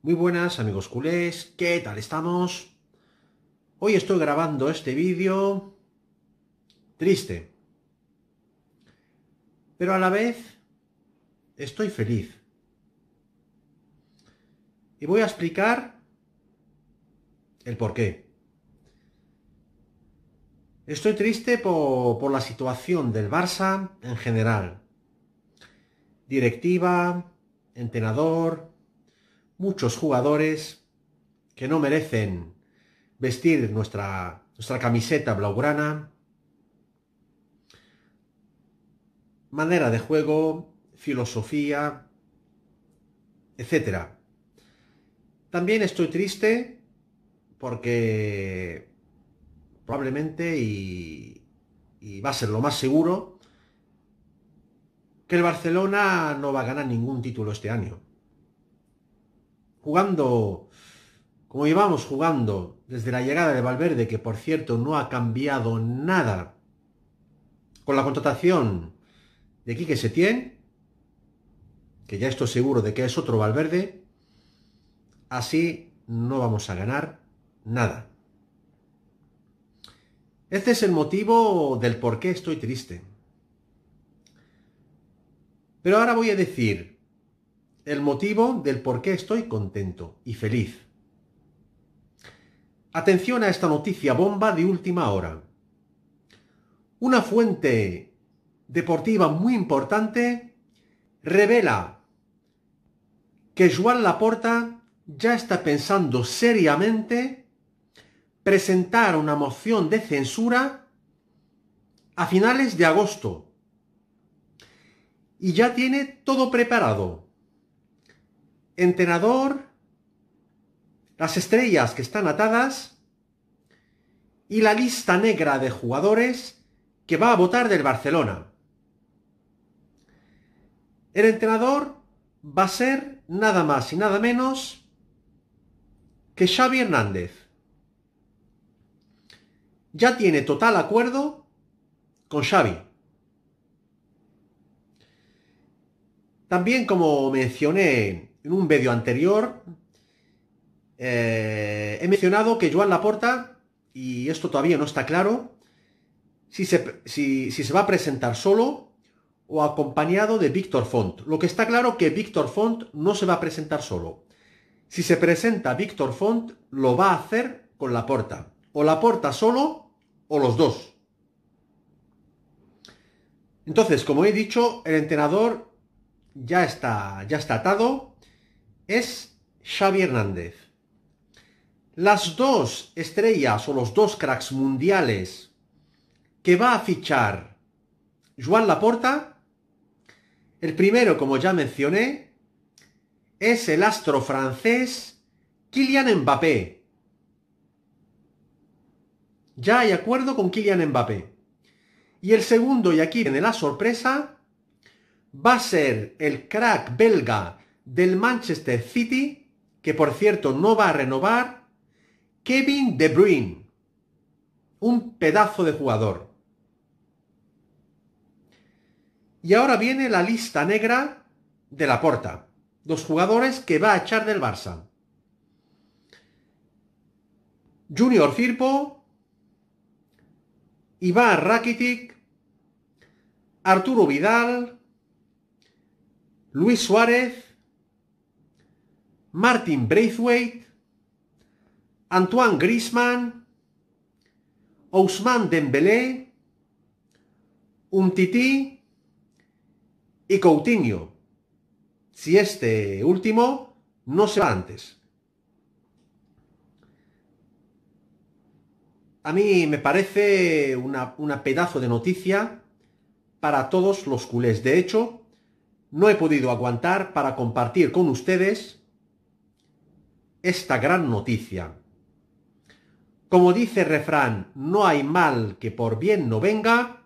Muy buenas amigos culés, ¿qué tal estamos? Hoy estoy grabando este vídeo triste, pero a la vez estoy feliz. Y voy a explicar el por qué. Estoy triste por, por la situación del Barça en general. Directiva, entrenador, muchos jugadores que no merecen vestir nuestra, nuestra camiseta blaugrana. Manera de juego, filosofía, etc. También estoy triste porque probablemente y, y va a ser lo más seguro que el Barcelona no va a ganar ningún título este año jugando como llevamos jugando desde la llegada de Valverde, que por cierto no ha cambiado nada con la contratación de Quique Setién, que ya estoy seguro de que es otro Valverde, así no vamos a ganar nada. Este es el motivo del por qué estoy triste. Pero ahora voy a decir el motivo del por qué estoy contento y feliz. Atención a esta noticia bomba de última hora. Una fuente deportiva muy importante revela que Joan Laporta ya está pensando seriamente presentar una moción de censura a finales de agosto. Y ya tiene todo preparado entrenador, las estrellas que están atadas y la lista negra de jugadores que va a votar del Barcelona. El entrenador va a ser nada más y nada menos que Xavi Hernández. Ya tiene total acuerdo con Xavi. También como mencioné en un vídeo anterior, eh, he mencionado que Joan Laporta, y esto todavía no está claro, si se, va a presentar solo o acompañado de Víctor Font. Lo que está claro es que Víctor Font no se va a presentar solo. Si se presenta Víctor Font, lo va a hacer con Laporta. O Laporta solo o los dos. Entonces, como he dicho, el entrenador ya está, ya está atado es Xavi Hernández. Las dos estrellas o los dos cracks mundiales que va a fichar Joan Laporta, el primero, como ya mencioné, es el astro francés Kylian Mbappé. Ya hay acuerdo con Kylian Mbappé. Y el segundo, y aquí viene la sorpresa, va a ser el crack belga del Manchester City, que por cierto no va a renovar, Kevin De Bruyne. Un pedazo de jugador. Y ahora viene la lista negra de la porta. Los jugadores que va a echar del Barça. Junior Firpo, Iván Rakitic, Arturo Vidal, Luis Suárez, Martin Braithwaite, Antoine Griezmann, Ousmane Dembélé, Umtiti y Coutinho. Si este último no se va antes. A mí me parece una pedazo de noticia para todos los culés. De hecho, no he podido aguantar para compartir con ustedes esta gran noticia. Como dice el refrán, no hay mal que por bien no venga.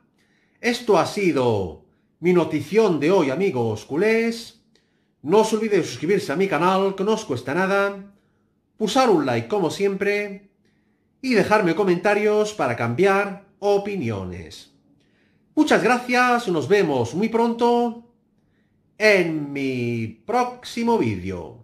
Esto ha sido mi notición de hoy, amigos culés. No os olvidéis suscribirse a mi canal, que no os cuesta nada. Pulsar un like como siempre. Y dejarme comentarios para cambiar opiniones. Muchas gracias, nos vemos muy pronto en mi próximo vídeo.